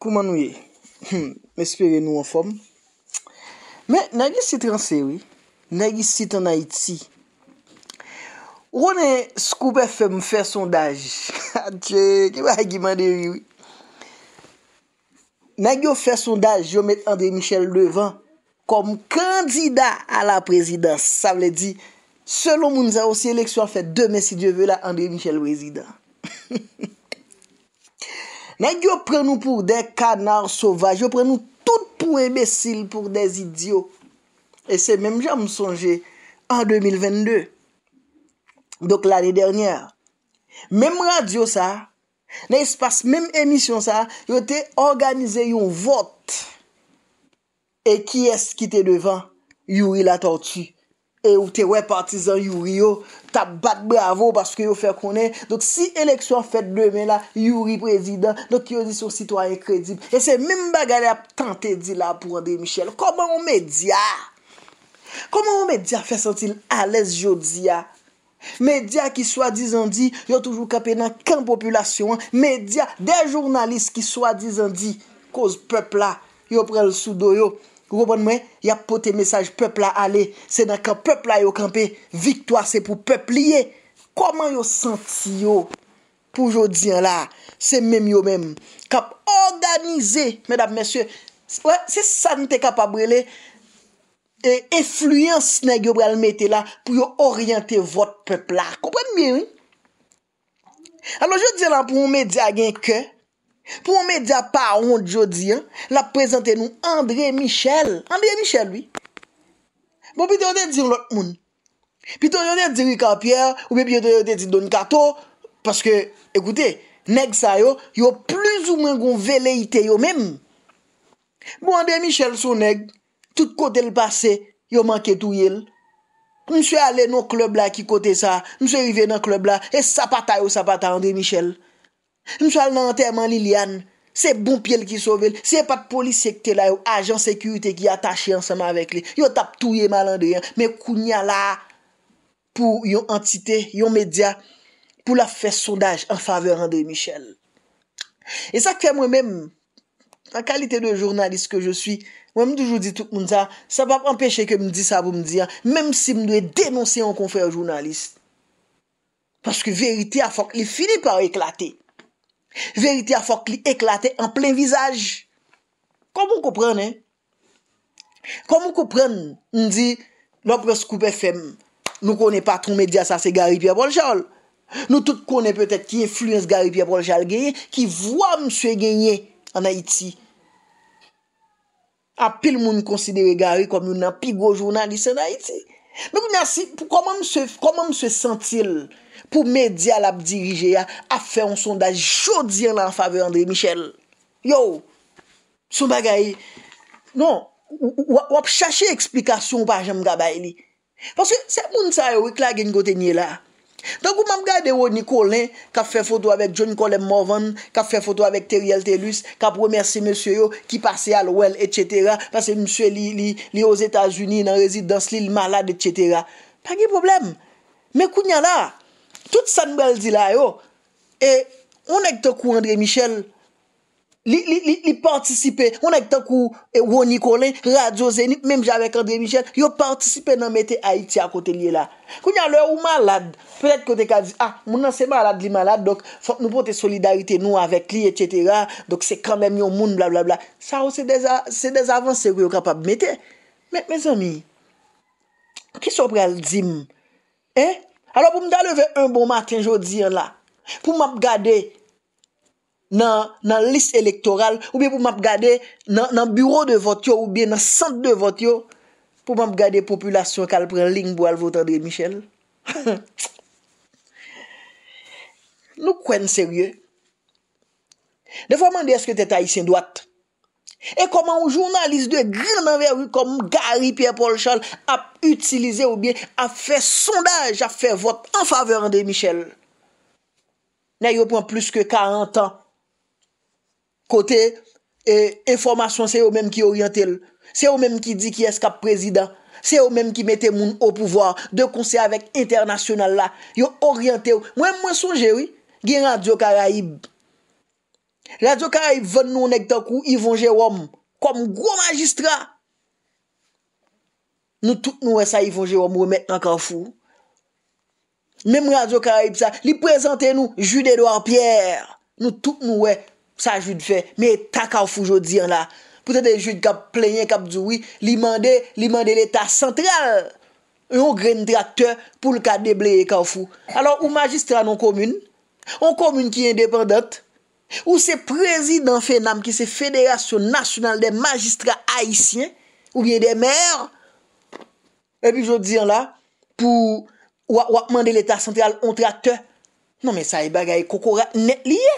Kouman ouye, hmm, mespere nou an fòm. Mè, nagi sitranse wè, nagi sitanay ti. O wè nè skoube fè m fè sondaj. Ha, tche, ki wè a gimande wè wè. Nagi wè fè sondaj, yo mèt André Michel Levant kom kandida a la prezidans. Sa wè di, selon moun za osi eleksyon, fè demè si dieu vè la André Michel levan. Nan yo pren nou pou de kanar sovaj, yo pren nou tout pou emesil pou de zidyo. E se menm jan msonje an 2022. Dok l'anè dernyèr. Menm radio sa, nan y espas menm emisyon sa, yo te organize yon vot. E ki es ki te devan? Yow il atorti. E ou te wè partizan yuri yo, ta bat bravo paske yo fè konè. Dok si eleksyon fèd 2 mè la, yuri prezidant, dok yo di sou sitwa inkredib. E se mèm bagalè a tante di la pou André Michel. Koman ou media? Koman ou media fè sentil alèz yo di ya? Media ki swa dizan di, yo toujou kapè nan kèm populasyon. Media, de jounalist ki swa dizan di, koz pepla, yo prel sou do yo. Kou konpon mwen, ya pote mesaj, pepla ale, se nan ka pepla yo kampe, viktwa se pou pepliye. Koman yo senti yo, pou jo diyan la, se menm yo menm, kap organize, medap mesye, se san te kapabrele, efluyans nek yo brel mette la, pou yo oryente vot pepla. Kou konpon mwen, an nou jo diyan la pou mwen diyan gen ke, Pou mwen mè di aparon jodi, la prezante nou André Michel. André Michel, oui. Bon, pi ton jode di yon lot moun. Pi ton jode di wika pier, ou pi ton jode di don kato. Paske, ekoute, neg sa yo, yo plus ou mwen goun vele ite yo mèm. Bon, André Michel sou neg, tout kote l'pase, yo manke tou yel. Mse ale nou klub la ki kote sa, mse rive nan klub la, e sapata yo sapata André Michel. Mwen chal nan anterman li li an Se bon piel ki sovel Se yon pa polis sekte la Yon ajan sekurite ki atache ansama vek li Yon tap touye malan de yon Men kounya la Pou yon entite, yon media Pou la fè sondaj an fave rande Michel E sa k fè mwen men An kalite de jounalist Ke je suis, mwen mdoujou di tout moun sa Sa pa pa empèche ke mdi sa pou mdia Mèm si mdouj dénonse yon kon fè yon jounalist Paske verite a fok Li fini par eklate Verite a fok li eklate an plen vizaj. Komoun koupren, eh? Komoun koupren, n di, lopre Scoop FM, nou konen patrou medya sa se Gary P. Bolchal. Nou tout konen petet ki influence Gary P. Bolchal genye, ki vwa mswe genye an Haiti. A pil moun konsidere Gary komoun nan pigou jounan disen Haiti. Mè kou nasi, pou koman m se sentil pou medya la p dirije a, a fè on son da jodien la fave André Michel. Yo, son bagay, non, wap chache eksplikasyon wap a jem gaba ili. Ponsè, se moun sa yo wik la gen kote nye la. Donkou mam gade yo Nikolen Ka fe foto avèk John Colen Morvan Ka fe foto avèk Teriel Telus Ka promersi mèsyo yo Ki pase al wèl, etc Pase msye li os Etats-Unis Nan rezidans li l malade, etc Pa ge problem Mè kou nyan la Tout san bel zi la yo E ou nèk te kou André Michel Li, li, li, li partisipe. Mwen ek tan kou, e eh, wou niko lè, radio zenit, mèm javek André Michel, yo partisipe nan mette Haiti a kote liè la. Kou nyan lè ou malade. Pele kote ka di, ah, moun nan se malade li malade, dok, fok nou pote solidarite nou avèk li, etchetera, dok se kambèm yon moun, blablabla. Sa ou se dezavansè kou yo kapab mette. Mè, mè zonmi, ki so prè al zim? Eh? Alo pou mda leve un bon maten, jo diyan la. Pou m ap gade, eh, nan liste elektoral ou bi pou map gade nan bureau de vot yo ou bi nan sant de vot yo pou map gade populasyon kal pren lingbo al votan de Michel nou kwen serye de fwa mande eske te ta isen doat e koman ou jounaliste de gril nan verou kom Gary Pierre Paul Charles ap utilize ou bi a fe sondaj a fe vot an fave rande Michel na yo pren plus ke 40 an Kote, e, informasyon se yo menm ki oryantel. Se yo menm ki di ki eskap prezident. Se yo menm ki mette moun ou pouvoar. De konsey avèk internasyonal la. Yo oryantel. Mwen mwen sonje wè. Gye radyo Karaib. Radyo Karaib ven nou nek takou Yvon Jérôme. Kom gwo magistra. Nou tout nou wè sa Yvon Jérôme wè menk ankan fou. Mwen mwen radyo Karaib sa. Li prezante nou Jude Edouard Pierre. Nou tout nou wè. sa jwid fe, me ta kawfou jwid diyan la, pou se de jwid kap plenye, kap zwi, li mande, li mande l'Etat sentral, pou l'ka debleye kawfou. Alors, ou magistra non-kommune, on-kommune ki independante, ou se prezidant fenam, ki se federasyon nasyonal de magistra haisyen, ou vye de mer, epi jwid diyan la, pou wak mande l'Etat sentral, on-kommune ki independante, nan men sa e bagay kokora net liye,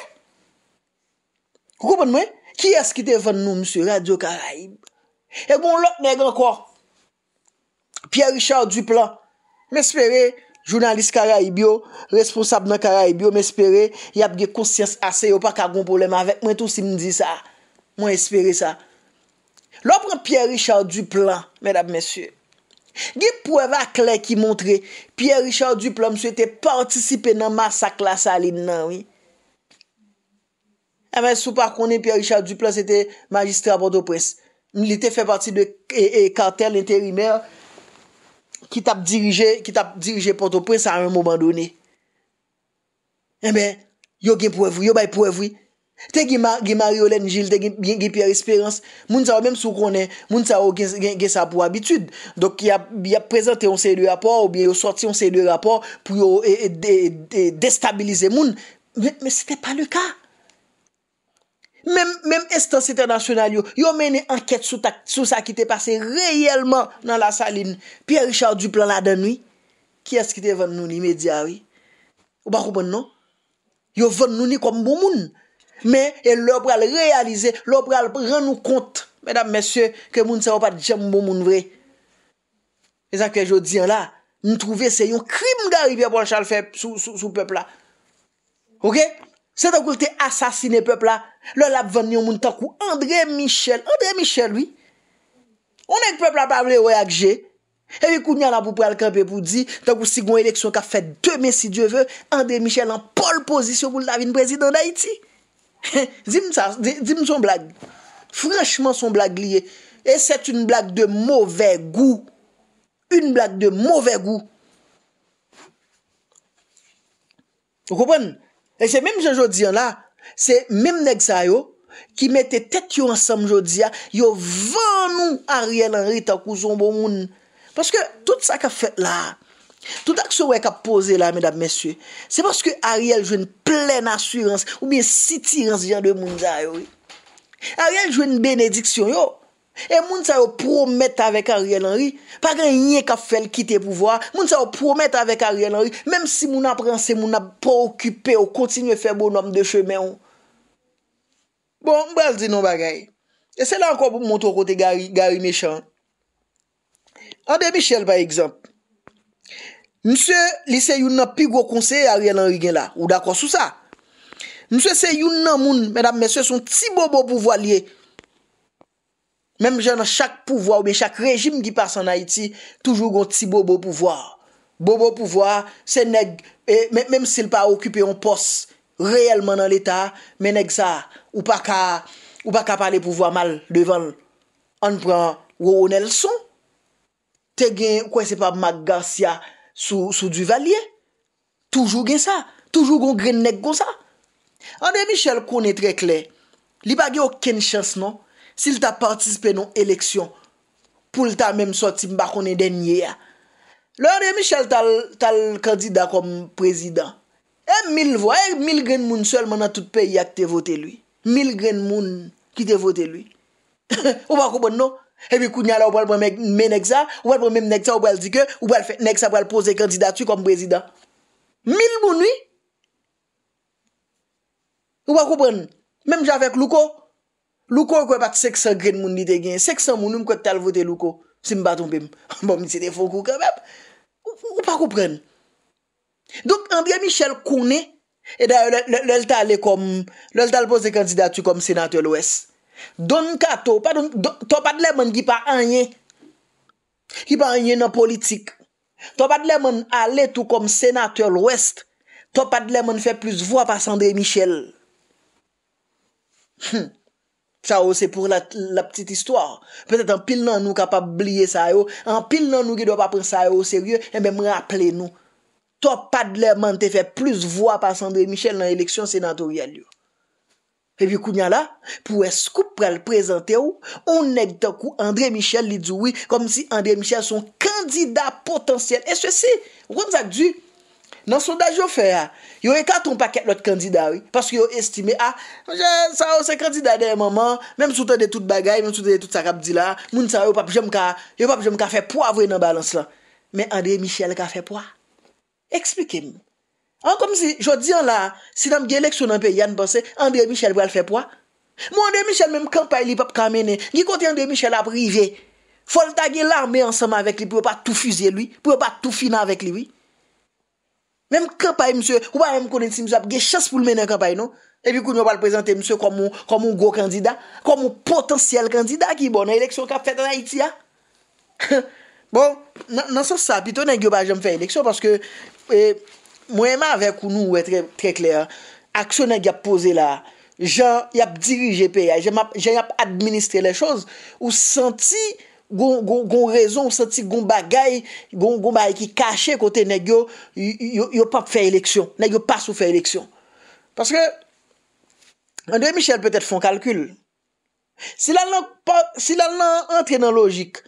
Koubon mwen, ki eski te ven nou, msye, Radio Karaib? E eh goun lòp negan kwa? Pierre Richard Duplan. Mè spere, jounalist Karaib yo, responsab nan Karaib yo, mè spere, yap ge konsyens ase yo pa kagon problem avèk. Mwen tou si mdi sa. Mwen espere sa. Lòp ren Pierre Richard Duplan, mèdab mèsye. Ge pou eva klen ki montre, Pierre Richard Duplan msye te partisipe nan masak la salin nan wè. Eman eh sou pa konen Pierre Richard Duplat se te magistre a Port-au-Prince. Milite fè pati de kartel interime ki tap dirije Port-au-Prince a un moment doni. Eman, eh yo gen pou evri, yo bay pou evri. Te gen Mario Lengil, te gen Pierre Espérance, moun sa wèm sou konen, moun sa wèm gen sa pou habitude. Dok ya prezante yon sey de rapport, ou bi yo sorti yon sey de rapport pou yo destabilize moun. Men se fè pa le ka? Mem estansite nasyonal yo, yo mene anket sou sa ki te pase reyelman nan la saline. Pierre Richard Duplan la denoui, ki eski te ven nou ni medya oui? Ou bakou bon non? Yo ven nou ni kom bon moun. Men, el lop pral realize, lop pral pran nou kont. Medan monsye, ke moun se wapat djem bon moun vre. E zan ke jo diyan la, nou trouve se yon krim darip ya bon Charles Faye sou pepl la. Ouke? Ouke? Se ta kou te asasine pepla, lèl ap vanyon moun ta kou André Michel. André Michel, oui. Onèk pepla pa vle wè ak jè. E wè kou nyana pou pral kèpe pou di, ta kou sigon eleksyon ka fèd 2 mè si Dieu vè, André Michel an pol pozisyon kou lèl avin prezidon Haiti. Zim sa, zim son blag. Frèchman son blag liye. E sèt un blag de mowè gou. Un blag de mowè gou. Ou kopèn? E se mèm jen jodi an la, se mèm nek sa yo, ki mette tet yo ansam jodi an, yo van nou Ariel en rite akou zonbo moun. Paske tout sa ka fet la, tout ak se wè ka pose la, mèdame, mèsye, se paske Ariel jwen plèn assurans ou mèm sitirans jan de moun zayou. Ariel jwen benediksyon yo. E moun sa yo promet avèk ariè nan ri. Pa gen yè ka fèl kite pou vwa. Moun sa yo promet avèk ariè nan ri. Mèm si moun aprense moun apokupè ou kontinye fè bonom de chèmen ou. Bon, mbèl di nou bagay. E sè la ankon pou mwonto kote gari me chan. A de Michel par exemple. Mse lise youn nan pi gwo konse ariè nan ri gen la. Ou da kwa sou sa? Mse se youn nan moun, mèdam mèse son ti bobo pou vwa liye Mem jè nan chak pouvoi ou men chak rejim gi passe an Haiti, toujou gon ti bobo pouvoi. Bobo pouvoi, se neg, menm sèl pa okupè, on pos reèlman nan l'Etat, men neg sa, ou pa ka pa le pouvoi mal devan. An pran, ou an el son. Tè gen, ou kwen se pa mag gan sya sou du valye. Toujou gen sa. Toujou gon gren neg gon sa. An de Michel, konè trèk lè. Li pa gen okken chans non. Sil ta partispe nou eleksyon, pou lta menm soti mba konen denye ya. Le or de Michel tal kandida kom prezident. E mil vwa, e mil gen moun sol manan tout pe ya ki te vote lui. Mil gen moun ki te vote lui. Ou wakou bon nou? E mi kounya la ou wal mwen menek sa, ou wal mwen menek sa, ou wal dike, ou wal nek sa wal pose kandida tu kom prezident. Mil moun li? Ou wakou bon? Menm jan vek loukou? Louko ou kwen pat seksan gren moun ni te gen, seksan moun ou mwen kwen tal vote louko, si mba tounpim, mbon mi se te fokou, kwen pap, ou pa koupren. Dok, André Michel kounen, e da lèl tal pose kandidatou kom senatèl ouest. Don kato, to pat lèmoun ki pa anyen, ki pa anyen nan politik. To pat lèmoun ale tou kom senatèl ouest, to pat lèmoun fe plus vwa pa Sandré Michel. Hmm. Sa ou oh, se pou la ptit istwa. Pez et an pil nan nou kap ap bliye sa ou. An pil nan nou ki do ap ap pren sa ou serye. E mè mè mè mè mè mè mè mè mè mè mè mè mè mè mè mè. To pa de le mante fe plus vo ap as Andre Michel nan eleksyon senatorial yo. E vi kounya la. Pou es koup pral prezante ou. Ou neg takou Andre Michel li diwi. Kom si Andre Michel son kandida potensyen. E se se. Ou kon sa kdi ou. Nan sondaj yo fè a, yo e katon pa ket lot kandida wè, pask yo estime a, ah, sa ou se kandida de e maman, menm sou tè de tout bagay, menm sou tè de tout sa rabdi la, moun sa ou yo pap jèm ka, yo pap jèm ka fè po avwè nan balans lan. Men André Michel ka fè po a. Eksplike m. An kom si, jò di an la, si nan m gen leksyon an pe yan, an de Michel wè al fè po a. Mwen André Michel menm kampay li pap kamene, gi konti André Michel ap rive, folta gen l'armè ansama avwè kli pou wè pa tout fize lwi, pou wè pa tout fina av Mèm kapay msè, ou pa mèm konen si msè ap ge chas pou lmenen kapay non? nou. E pi kou nou pa l prezante msè kon moun go kandida, kon moun potansyel kandida ki bon an eleksyon ka fèt an Haiti ya. Bon, nan son sa, pi tou nan gyo pa jèm fè an eleksyon, paske mwen mèm avè kou nou wè trè kler. Aksyon nan gyo ap pose la, jèm ap dirije pe ya, jèm ap administre le chòz, ou senti... Gon rezon ou santi gon bagay Gon bagay ki kache kote negyo Yo pa fè eleksyon Negyo pa sou fè eleksyon Paske An dewe Michel pwetè fon kalkyl Sila lan Entre nan logik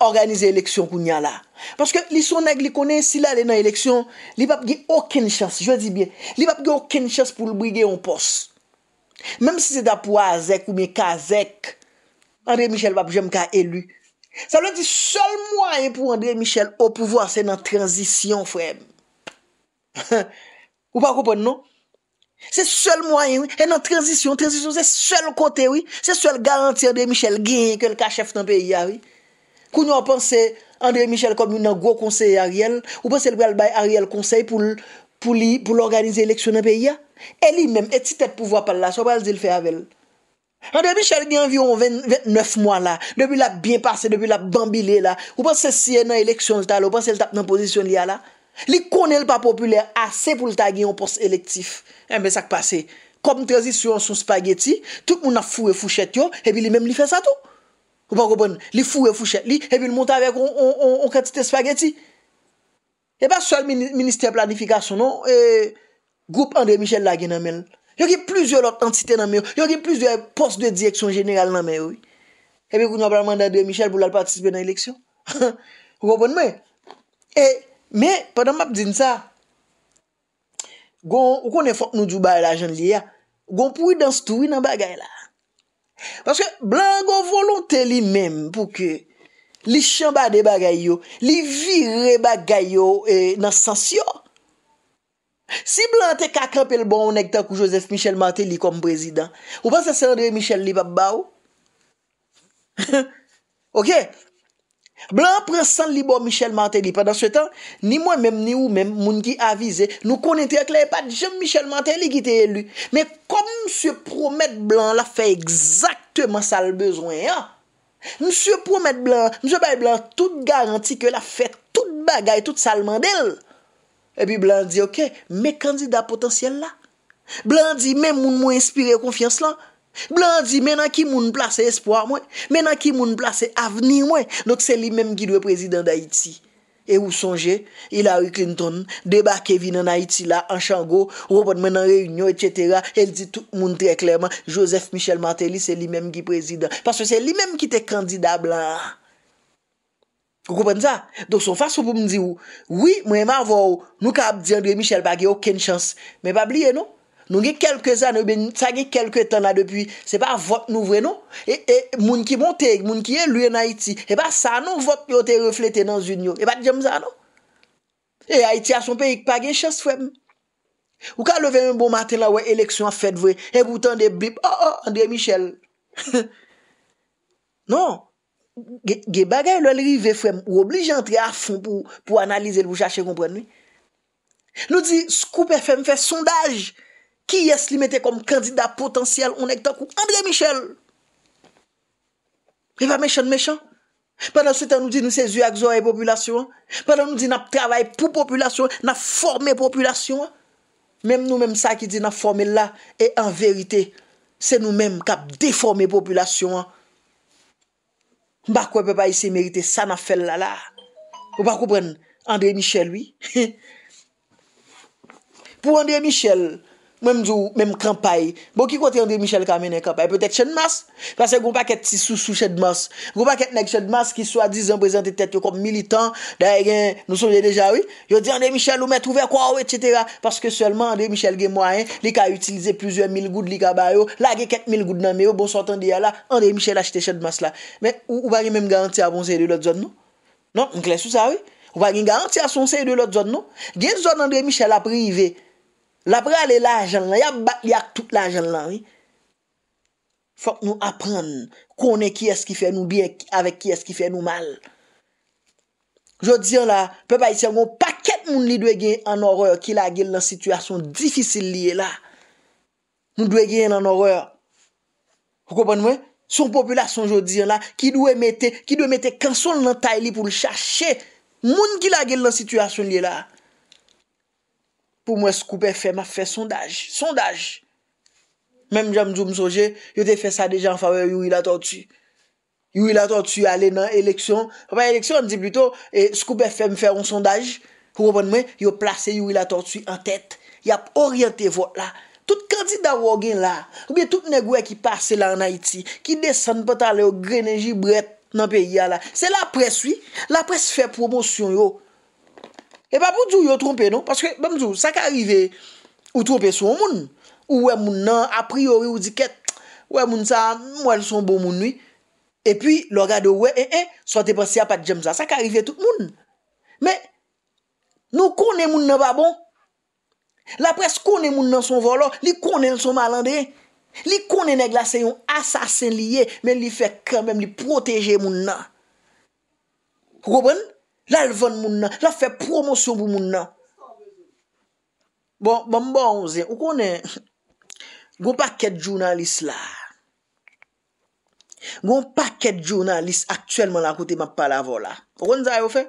Organize eleksyon koun nyan la Paske li sou negli kone sila le nan eleksyon Li pap ge okene chans Li pap ge okene chans pou lbouye gen yon pos Mem si se da pou a zek Ou me ka zek Andre Michel va pou jèm ka elu. Sa lò di sol mwoyen pou Andre Michel ou pou vwa se nan transisyon fwèm. Ou pa koupon nou? Se sol mwoyen, wè. E nan transisyon, transisyon se sol kote, wè. Se sol garanti Andre Michel gen ke l kacheftan pe yè, ah, wè. Kou nou a ponsè Andre Michel komi nan gwo konsey a riyel ou ponsè l wè al bay a riyel konsey pou l'organize eleksyonan pe yè. E li mwèm, eti tèt pou vwa pal la sa wè al zil fè avèl. Andre Michel gen yon 29 mwa la, debi la bin pase, debi la bambile la, ou pa se siye nan eleksyon zital, ou pa se tap nan pozisyon liya la, li konel pa populer ase pou lita gen yon pos elektif. Mbe eh sak pase, kom transisyon sou spageti, tout mou na fou e fouchet yo, epi li mem li fese ato. Ou pa koubon, li fou e fouchet li, epi li monta vek on katite spageti. E pa sol minister planifikasyon nou, group Andre Michel la gen an men. Yo ki plizye l'autentite nan men yo, yo ki plizye post de direksyon jeneral nan men eh yo. Ebe kou nou apal manda de Michel pou lal partisipe nan eleksyon? Ou kon bon mwen? E, men, padan map din sa, ou kon ne fok nou djou baye la jan li ya, ou kon pou yi dans tou yi nan bagay la. Paske blan kon volonte li men pou ke li chanbade bagay yo, li vire bagay yo nan eh, sasyon. Si Blan te kakran pel bon ou nekta kou Josef Michel Mantelli kom prezidant, ou pa se sandre Michel li pa bau? Ok? Blan prez sand li bon Michel Mantelli. Pendan se tan, ni mwen menm, ni ou menm, moun ki avize, nou konen trek le pat jem Michel Mantelli ki te elu. Me kom Monsie Promet Blan la fe ekzakteman sal bezwen, ya? Monsie Promet Blan, Monsie Bay Blan, tout garanti ke la fe tout bagay, tout sal mandel. Monsie Promet Blan, Monsie Bay Blan, Epi blan di, ok, me kandida potansyen la. Blan di, men moun moun inspire konfians la. Blan di, men an ki moun plase espoar mwen. Men an ki moun plase aveni mwen. Nonk se li menm ki dwe prezidant da Iti. E ou sonje, Hillary Clinton, deba Kevin an Iti la, an chango, ou wopan men an reyunyon, etc. El di tout moun trey klerman, Joseph Michel Martelly se li menm ki prezidant. Paswe se li menm ki te kandida blan. Kou koupen za? Don son fasyou pou m di ou. Oui, mwen m avou ou. Nou ka ap di Andre Michel bagye okken chans. Men pa bliye nou. Nou ge kelke zan ou ben sa ge kelke tan la depuy. Se pa vot nou vwe nou. E moun ki monte, moun ki e luyen Haiti. E pa sa nou vot yote reflete nan zunyo. E pa djem za nou. E Haiti a son pe yik bagye chans fwe m. Ou ka leve yon bon maten la wè, eleksyon a fwed vwe. E goutan de bip. Oh oh, Andre Michel. Nou. Non. ge bagay lò liri VFM ou oblijantre a fon pou analize l wou jache kompren mi. Nou di, skou PFM fè sondaj, ki yè s'li mette kom kandida potansyal ou nekta kou André Michel. Ewa mechan, mechan. Padan sou tan nou di nou sezuak zon e populasyon. Padan nou di nap travay pou populasyon, nap formé populasyon. Mem nou mem sa ki di nap formé la, e an verite, se nou mem kap deformé populasyon an. Mbakwe pe pa yise merite sana fel la la. Mbakwe pren Andre Michel, oui. Pou Andre Michel... Mèm djou, mèm krampaye. Bo ki kote André Michel kame nè krampaye? Pe tèk chèd mas? Pase goupa ket tisou sou chèd mas. Goupa ket nèk chèd mas ki swa di zan prezente tèt yo kom militant, da yè gen, nou sou jè deja wè? Yo di André Michel ou mè trouvè kwa wè, etc. Paske selman André Michel gen mwaen, li ka utilize plusieurs mil goud li ka bayo, la gen ket mil goud nan mè yo, bon sotan di yè la, André Michel achète chèd mas la. Mè, ou wè bon non? non, non? gen mèm garanti avonsè yè de lòt zon nou? Non, mèm k La pral e la jen lan, ya bat li ak tout la jen lan. Fak nou apren, kone ki eski fe nou byen, avek ki eski fe nou mal. Jot diyan la, pe pa iti ango, paket moun li dwe gen an horor ki la gel nan sitwasyon difisil li e la. Moun dwe gen an horor. Fokopan mwen? Son populasyon jot diyan la, ki dwe mette kanson nan tay li pou l chashe. Moun ki la gel nan sitwasyon li e la. pou mwen Scoop FM a fè sondaj. Sondaj! Mèm jèm djou msojè, yo te fè sa dejan fawè yow ila tortuy. Yow ila tortuy ale nan eleksyon. Wè pa eleksyon, an di plitò, e Scoop FM fè yon sondaj, yow plase yow ila tortuy an tèt. Yap oryante vot la. Tout kanti da wò gen la, oube tout negwe ki pase la nan Haiti, ki desen pata le yo grenenji bret nan peyi ya la. Se la pres wè, la pres fè promosyon yo. E pa pou djou yo trompe, non? Paske, bèm djou, sa ka arrive ou trompe sou moun. Ou wè moun nan, apriori ou diket, wè moun sa, mwen son bon moun nwi. E pi, lò gado wè, e, eh, e, eh, sote pasi apat jem sa. Sa ka arrive tout moun. Mè, nou kone moun nan ba bon. La pres kone moun nan son volor, li kone nan son malande. Li kone nan glaseyon asasen liye, men li fè kèm, men li proteje moun nan. Roubèn, La lvan moun nan. La fè promosyon moun nan. Bon, bon, bon, onze. O konen, goun paket jounalist la. Goun paket jounalist aktuelman la kote mapal avon la. O konen zay ou fè?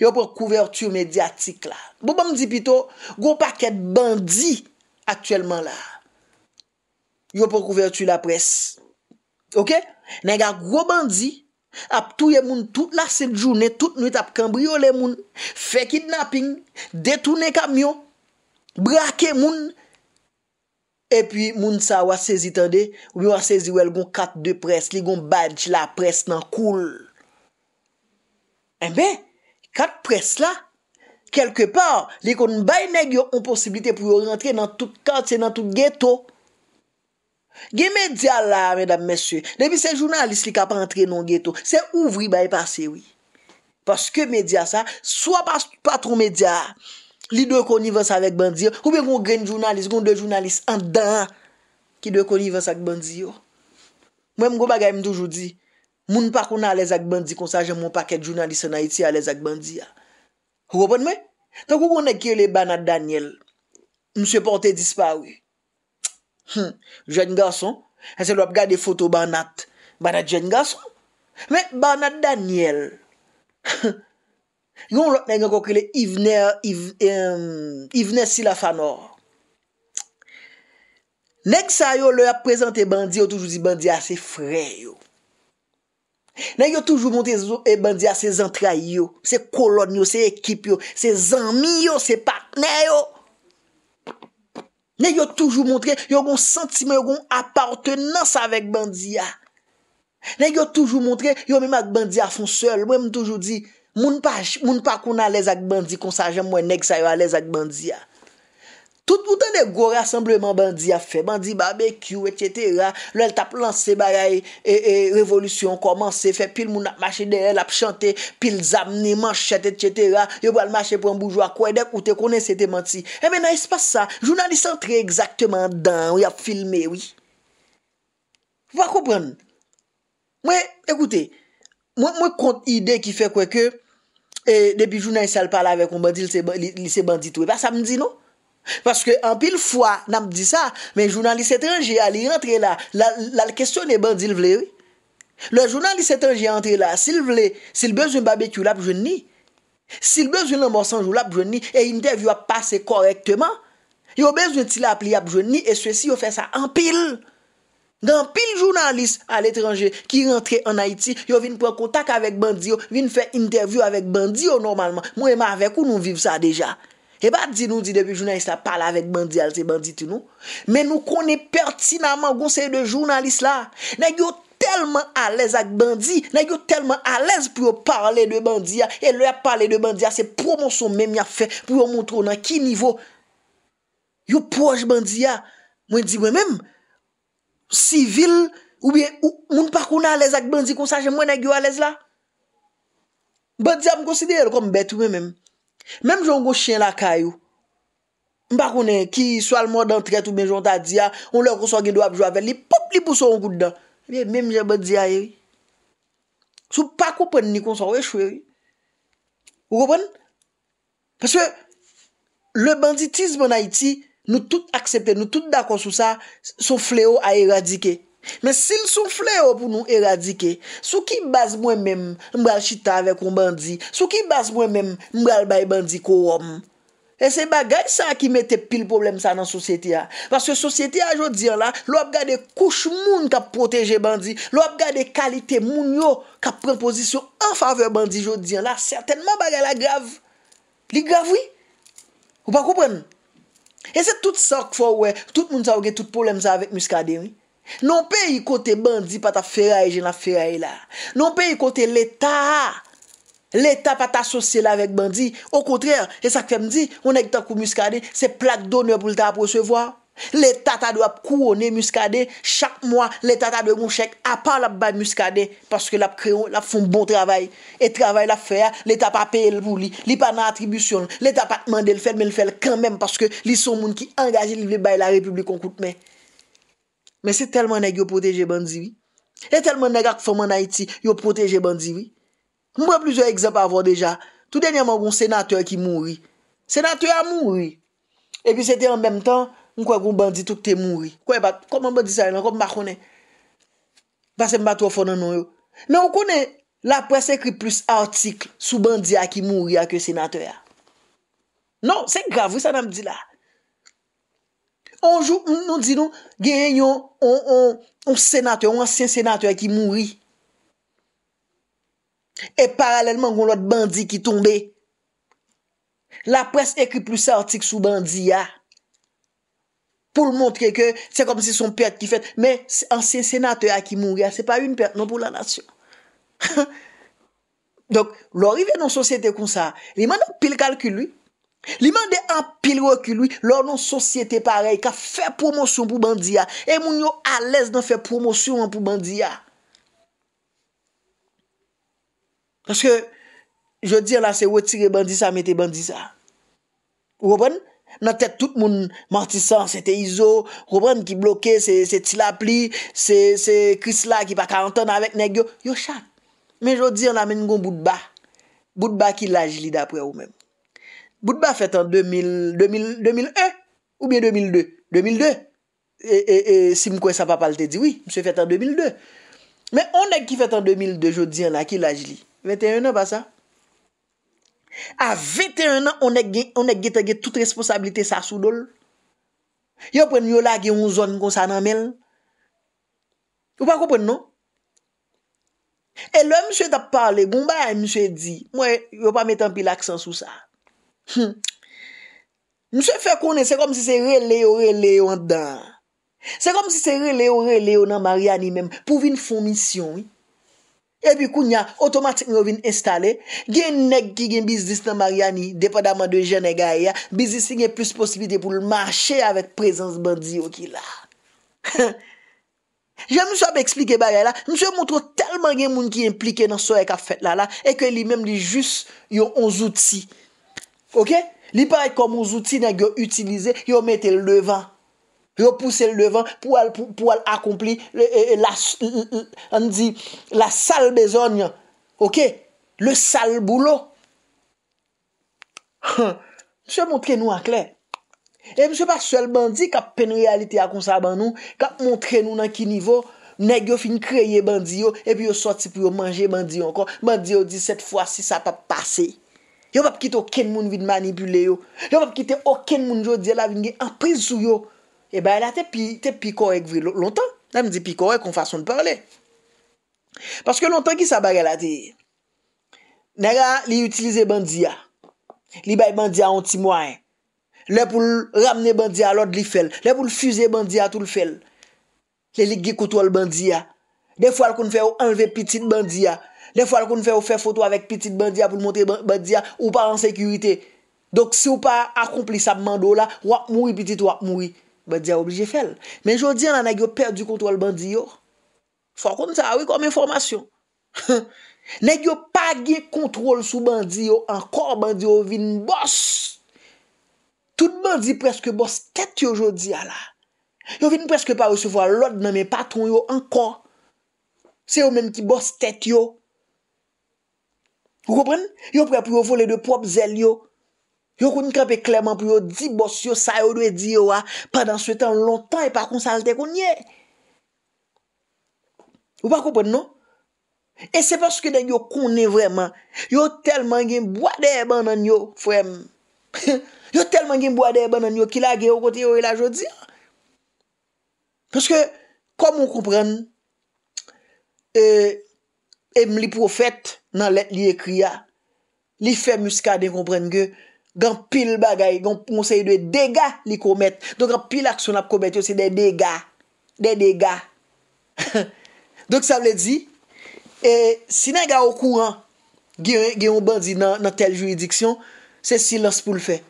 Yo pou kouvertu mediatik la. Bou bon, bon mdipito, goun paket bandi aktuelman la. Yo pou kouvertu la pres. Ok? Nè gwa kou bandi, ap touye moun tout la set jounen, tout nwit ap kambriole moun, fekid na ping, detoune kamyon, brake moun, epi moun sa wasezi tande, wasezi wèl goun kat de pres, li goun badj la pres nan koul. Ebe, eh kat pres la, kelke par, li kon bay neg yo an posibilite pou yo rentre nan tout kante, nan tout geto, Gen medya la, mèdame mèsyè. Depi se jounalist li ka pa antre non geto. Se ouvri baye pase, wè. Paske medya sa, swa pas patrou medya, li dè konivans avèk bandi yo, koube kon gren jounalist, kon dè jounalist an dan ki dè konivans avèk bandi yo. Mwen mwen go bagay mdoujou di, moun pakoun a alèz avèk bandi, konsa jè mwen pakè jounalist nan iti a alèz avèk bandi ya. Koube mwen mwen? Tèk wè konè kè lè banat Daniel, msè portè dispa wè. Hmm. jen gason, en se lop gade foto banat, banat jen gason, men banat Daniel, yon lop nan yon kou krele, Yvnet Silafanor, nek sa yo lop prezante bandi, yo toujou di bandi a se fre yo, nan yo toujou monte e bandi a se zantra yo, se kolon yo, se ekip yo, se zanmi yo, se patne yo, Ne yo toujou mountre yo goun sentime, yo goun apartenans avek bandi ya. Ne yo toujou mountre yo mime ak bandi ya fon sol. Mwen m toujou di, moun pa kon alez ak bandi, kon sa jem mwen ek sa yo alez ak bandi ya. Tout moutan de gwo rassembleman bandi a fe, bandi barbecue, etc. Lò l tap lanse baray, e, e, revolution komanse, fe pil moun ap mache derèl ap chante, pil zamni manchete, etc. Yo wal mache pran boujwa kwa, e dek ou te konen se te manti. E eh men nan ispa sa, jounan li sentre exactement dan, ou yap filme, oui. Pwa koupren? Mwen, ekoute, mwen kont ide ki fe kweke, e, depi jounan isal parle avek, ou bandi li se bandi tou, e pa sa mdino, Paske an pil fwa nan ap di sa, men jounanlis etranje a li rentre la, la l kestyon e bandi l vle. Le jounanlis etranje a rentre la, si l vle, si l bezoun babekyou la ap jouni, si l bezoun l morsanjou la ap jouni, e interview ap pase korekteman, yo bezoun ti la ap li ap jouni, e swesi yo fè sa an pil. Dan pil jounanlis al etranje ki rentre an Haiti, yo vin pou an kontak avèk bandi yo, vin fè interview avèk bandi yo normalman, mwen ma avèk ou nou viv sa deja. E ba di nou di debi jounalist la pala avèk bandi al se bandi tu nou? Men nou konè pertinaman ou gounseye de jounalist la. Nan yo telman alez ak bandi. Nan yo telman alez pou yo parle de bandi ya. E lè pale de bandi ya se promosyon menm ya fe pou yo montre nan ki nivou. Yo proj bandi ya mwen di mwen mèm. Sivil ou mwen pakoun alez ak bandi kon saje mwen nan yo alez la. Bandi ya mwen konsidere kon mwen betou mwen mèm. Mem jongo chen la kayo, mpa konen ki swal mwa dantre tou men jonta diya, on lè konson gen do apjwa ven, li pop li pouson an gout dan. Mem jen bè diya yi, sou pa koupen ni konson wè chwe yi, koupen? Pase le banditisme nan iti, nou tout aksepte, nou tout dakon sou sa, sou fleo a eradike. Men sil soufle ou oh, pou nou eradike, sou ki bas mwen men mgal chita avek ou bandi, sou ki bas mwen men mgal bay bandi kou om. E se bagay sa ki mette pil problem sa nan sosyete ya. Paske sosyete ya jodi an la, lò ap gade kouch moun ka proteje bandi, lò ap gade kalite moun yo ka pren pozisyon an fave bandi jodi an la, sertenman bagay la grav. Li grav oui? Ou pa koupren? E se tout sak fò wè, tout moun sa ouge tout problem sa avek muskade oui? Non pe yi kote bandi pa ta feraye jen la feraye la Non pe yi kote l'Etat L'Etat pa ta sosye la vek bandi Au kontrèr, jè sak fèm di Onèk ta kou muskade, se plak donè pou l'ta aposevwa L'Etat ta dwe ap kou one muskade Chak mwa, l'Etat ta dwe moun chèk Apar la bade muskade Paske l'ap kreon, l'ap foun bon travay Et travay la fè, l'Etat pa peye l'pou li Li pa nan atribusyon L'Etat pa mande l'fèl, men l'fèl kanmèm Paske li son moun ki angaje li vè bade la republik Men se telman neg yo proteje bandi vi? E telman neg ak foman Haiti yo proteje bandi vi? Mwen mwen plusieurs exemple avon deja. Tout denye mwen kon senateur ki mouri. Senateur a mouri. E pi sete an bem tan, mwen kwa kon bandi tout te mouri. Kwa mwen ba di sa yon, kwa mwen ba konen. Basen mwen ba to fonan nou yo. Non, konen la pres ekri plus artikl sou bandi a ki mouri a ke senateur a. Non, se gravou sa nan mdi la. On jou, nou di nou, genyon on senatè, on ansyen senatè ki mouri. Et paralèlman kon lòt bandi ki tombe, la pres ekri plus sa ortik sou bandi ya. Pou l'montre ke tiè kom si son pet ki fet, men ansyen senatè a ki mouri, a se pa yon pet, nou pou la nasyon. Donk, lò rive nan sosyete kon sa, li man nou pil kalki luy. Li man de an pil wè ki lwi, lò nan sosyete parey, ka fè promosyon pou bandiya, e moun yo alèz nan fè promosyon pou bandiya. Paske, je di an la se wè tire bandisa, mette bandisa. Wopan, nan tèk tout moun mantisan, se te izo, wopan ki bloke, se tila pli, se kris la ki pa 40 an avèk negyo, yo chan. Men je di an la men ngon boudba, boudba ki la jili dapre ou menm. Bout ba fèt an 2001 ou bien 2002? 2002. E si mkwen sa papal te di, oui, msè fèt an 2002. Men onèk ki fèt an 2002, jodi an la ki la jli. 21 an pa sa. A 21 an, onèk gete ge tout responsabilite sa sou dol. Yon pren yon la gen yon zon kon sa nan mel. Yon pa koupen nou. E lè msè ta pale, mwen bon, ba msè di, mwen yon pa metan pi l'aksan sou sa. Hmm. Mse fè konen, se kom si se releyo releyo an dan Se kom si se releyo releyo nan mariani menm Pou vin fon misyon E bi kou nya, otomatik nou vin installe Gen neg ki gen bizis nan mariani Depadaman de jen e gaye Bizis si gen plus posibite pou l'marche Avet prezans bandi yo ki la Jè mse moun so ap eksplike bagay la Mse moun tro telman gen moun ki implike nan so e ka fet la la E ke li menm li jus yon onzouti Ok? Li parek kon moun zouti nè gyo utilize, yo mette l devan. Yo pousse l devan pou al pou al akompli e, e, an di la sal bezonyan. Ok? Le sal boulon. Mse montre nou an klen. E mse pas sel bandi kap pen realite akonsa ban nou, kap montre nou nan ki nivou, nè gyo fin kreye bandi yo epi yo soti pou yo manje bandi yo ankon. Bandi yo di set fwa si sa pa pasey. yo wap kit oken moun vin manipule yo, yo wap kite oken moun jo di la vin gen anpris sou yo, e bay la te pikorek vre lontan, nan mi di pikorek kon fason parle. Paske lontan ki sa bagay la ti, nega li utilize bandiya, li bay bandiya an ti mwany, le pou ramne bandiya lor li fel, le pou l fuse bandiya tou l fel, le li gikotwal bandiya, de fwal kon fwe ou anve pitit bandiya, Ne fwa l kon fè ou fè foto avèk pitit bandiya pou mwote bandiya ou pa an sekurite. Dok si ou pa akompli sa bman do la, wak mwi pitit wak mwi. Bandiya oubjè fèl. Men jodi an an agyo perdi kontrol bandiyo. Fwa kon sa wè kon men formasyon. Negyo pa gen kontrol sou bandiyo an kon bandiyo vin bòs. Tout bandi preske bòs tèt yo jodi ala. Ah yo vin preske pa wè se fwa lod nan men patron yo an kon. Se yo men ki bòs tèt yo. Ou koupren? Yo pre pou yo vole de prop zel yo. Yo kouni krepe kleman pou yo dibos yo sa yo dwe di yo ah. a padan sou etan lontan e pa konsalte konye. Ou pa koupren nou? E se paske den yo kouni vreman, yo telman gen boade e ban nan yo, frem. Yo telman gen boade e ban nan yo ki la ge yo kote yo e la jodi. Paske komon koupren eee M li profet nan let li ekria. Li fe muska de kompren ge. Gan pil bagay. Gan konsey de dega li komet. Don kan pil aksyon ap komet yo se de dega. De dega. Don sa vle di. E sinan ga okouran. Ge yon bandi nan tel juridiksyon. Se silans pou l fe.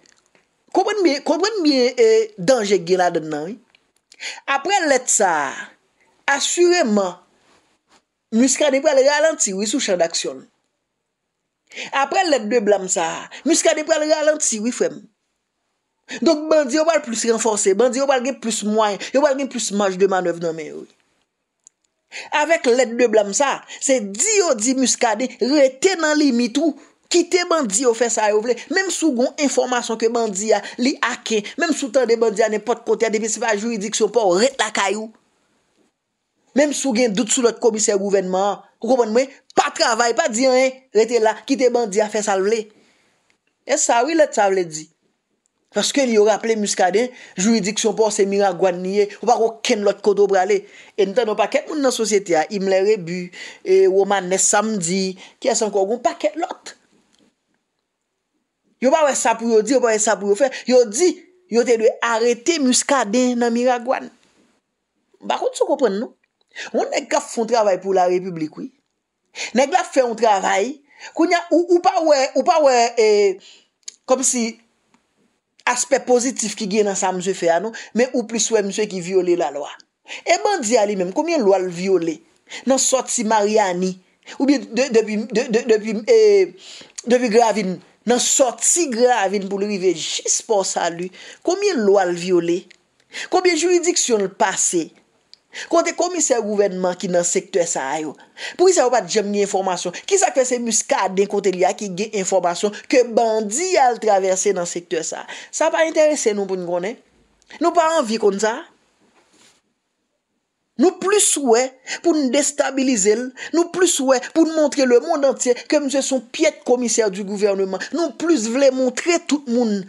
Kompren mi. Kompren mi e danje gena den nan. Apre let sa. Asureman. Mouskade prele ralenti wè sou chan d'aksyon. Apre let de blam sa, Mouskade prele ralenti wè fèm. Dok bandi yo bal plus renforse, bandi yo bal gen plus mwen, yo bal gen plus manj de manev nan mè wè. Awek let de blam sa, se di yo di Mouskade rete nan li mitou, kite bandi yo fè sa yo vle, mèm sou gon informasyon ke bandi ya li ake, mèm sou tan de bandi ya ne pot konti ya depisifal juridiksyon pou rete la kayou. Mem sou gen dout sou lot komise rouvenman. Kou kompon mwen, pa travay, pa diyen. Rete la, kite bandi a fe salvele. E sa wile te salvele di. Paske li yo rappele muskade, juridiksyon porse miragwan niye, wakou ken lot koto brale. E nita nou pa ket moun nan sosyete ya, imle rebu, e woman ne samdi, kiye san kogoun, pa ket lot. Yo pa wese sapu yo di, yo pa wese sapu yo fe. Yo di, yo te dwe arete muskade nan miragwan. Bakout sou kompon nou? On nèk la f foun travay pou la republikoui Nèk la f fè un travay Kou nèk ou pa wè e, Kom si Aspekt pozitif ki gè nan sa msè fè anou Mè ou plis wè msè ki viole la loa Eman di a li mèm Komien loal viole Nan soti Mariani Ou bi depi Depi e, Gravin Nan soti Gravin pou li vè jispo sa li Komien loal viole Komien juridiksyon l'pase Konte komiser gouvenman ki nan sektor sa a yo, pou yi sa wapat jem ni informasyon, ki sa krese muskade den konte li a ki gen informasyon ke bandi a l traverse nan sektor sa. Sa pa interese nou pou nou konen? Nou pa anvi konen sa? Nou plus souè pou nou destabilize l, nou plus souè pou nou montre le moun entye kem se son piet komiser du gouvenman, nou plus vle montre tout moun.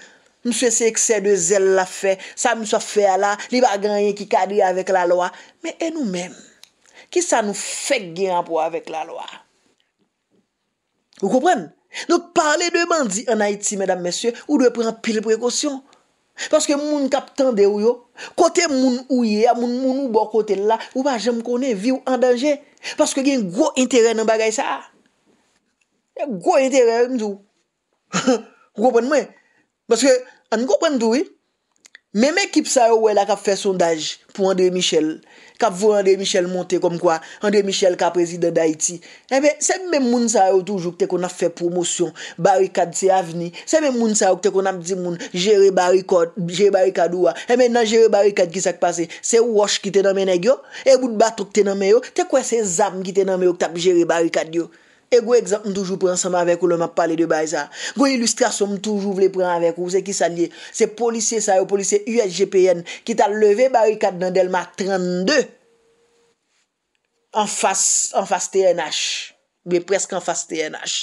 Nou se se ekse de zel la fe, sa nou se fe ala, li baganyen ki kade avek la loa, men enou men, ki sa nou fe gen apwa avek la loa? Ou koupen? Nou parle de bandi an Haiti, medan mesye, ou dwe pran pil prekosyon? Paske moun kapten de ou yo, kote moun ouye, a moun moun ou bo kote la, ou pa jem kone, vi ou andanje? Paske gen gwo interen nan bagay sa? Gwo interen mizou? Koupen mwen? Paske An go kwen dwi, mè mè ekip sa yo wè la kap fè sondaj pou André Michel, kap vwè André Michel monte kom kwa, André Michel kap prezident d'Haiti. Mè eh mè, se mè moun sa yo toujou kte kon a fè promosyon, barikad se avni, se mè moun sa yo kte kon a mdi moun jere barikad ouwa. Mè mè nan jere barikad ki sak pase, se wosh ki te nanmè nè gyo, e bout batok te nanmè yo, te kwa se zam ki te nanmè yo ki tap jere barikad yo. E gwe egzant m toujou prensan m avèk ou lè m ap pale de bè zè. Gwe ilustras m toujou vle pren avèk ou zè ki sanye. Se polisye sa yo, polisye USGPN, ki ta leve barikad nan delma 32. An fas TNH. Be presk an fas TNH.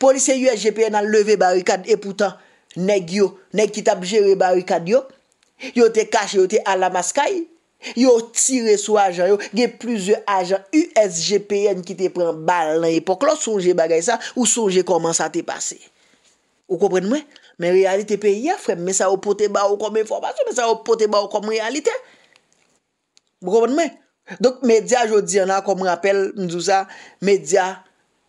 Polisye USGPN a leve barikad e poutan neg yo, neg ki ta bjere barikad yo. Yo te kache, yo te ala maskayi. Yo tire sou ajan yo, ge plus yo ajan USGPN ki te pren bal nan epok Lo sonje bagay sa, ou sonje koman sa te pase Ou kompren mwen? Men realite pe ye frem, men sa ou pote ba ou komen formasyon Men sa ou pote ba ou komen realite Ou kompren mwen? Dok media jodi an a kom rappel mdou sa Media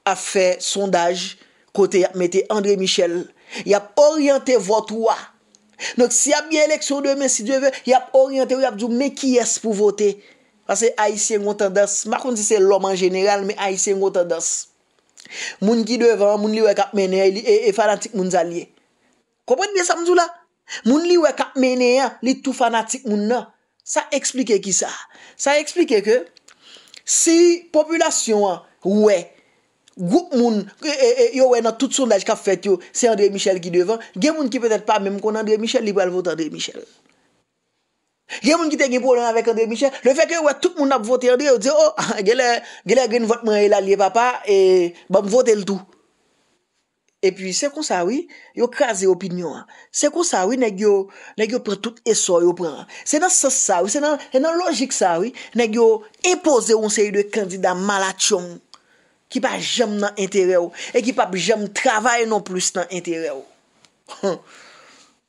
a fe sondaj kote mwete André Michel Ya oryante vot wwa Nonk si ap gen eleksyon dewe men, si dewe ven, yap oryante ou yap djou mekiyes pou vote. Pase aisyen goutan das. Makon ti se loman general, me aisyen goutan das. Moun ki dewe ven, moun li we kap mene ya, li e fanatik moun zaliye. Komwen biye samzou la? Moun li we kap mene ya, li tou fanatik moun na. Sa eksplike ki sa? Sa eksplike ke, si populasyon we... groupe moun eh, eh, eh, yo wè nan tout sondage ka fait yo c'est André Michel qui devant gen moun ki peut-être pas même qu'on André Michel li pral vote André Michel gen moun ki te gen problème avec André Michel le fait que ouais tout moun a voté André yo dit oh gèlè gèlè gen vote mwen il allié papa et bon bah, vote le tout et puis c'est comme ça oui yo krasé opinion hein. c'est comme ça oui nèg yo nèg yo prend tout essor yo prend c'est dans sens ça oui c'est dans dans logique ça oui nèg yo imposer une série de candidats malachons ki pa jem nan entere ou, e ki pa jem travay nan plus nan entere ou.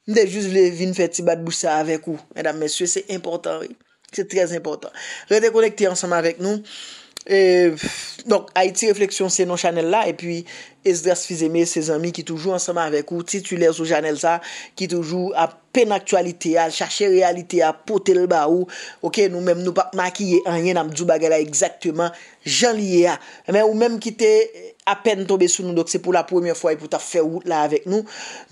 Mwen de jous vle vin fè ti bat bousa avèk ou, mèdam mèsyè, sè impotant, sè trèz impotant. Rè de konek ti ansam avèk nou, E, Donk, ha iti refleksyon se non chanel la E puis, es dras fizeme Se zami ki toujou ansama avek ou Tituler sou chanel sa Ki toujou apen aktualite A chache realite, a pote l barou Ok, nou mem nou pa makiye Anye nam djou bagala, ekzaktemen Jan liye a, men ou mem kite apen tombe sou nou, dok se pou la pwemye fwa e pou ta fe wout la avèk nou,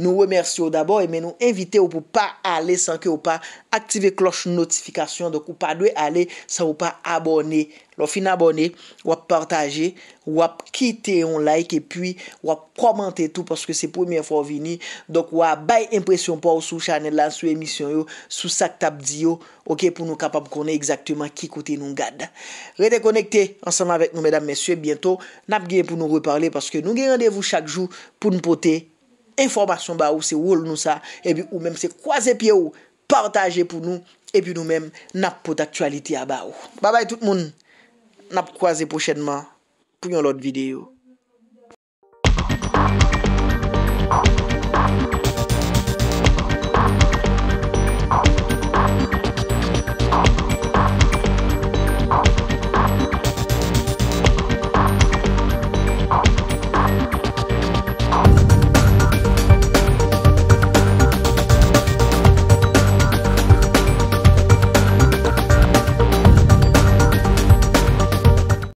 nou wè mersi wò dabò, e men nou invite wò pou pa ale san ke wò pa aktive kloche nou notifikasyon, dok wò pa dwe ale san wò pa abone, lò fin abone wò partaje, wò kite yon like, e pwi wò promante tout, pwoske se pwemye fwa wè vini, dok wò baye impresyon pou wò sou chanel lan, sou emisyon yo sou sak tab diyo, ok pou nou kapab konè exactement ki kote nou gade rete konekte ansanman vèk nou mèdam mèsyè, bientò, nap gen pou nou wè parler parce que nous avons rendez-vous chaque jour pour nous porter information bas ou c'est où nous ça et puis ou même c'est croiser pied ou partager pour nous et puis nous même n'a pour d'actualité à ba Bye bye tout le monde. N'a croiser prochainement pour une autre vidéo.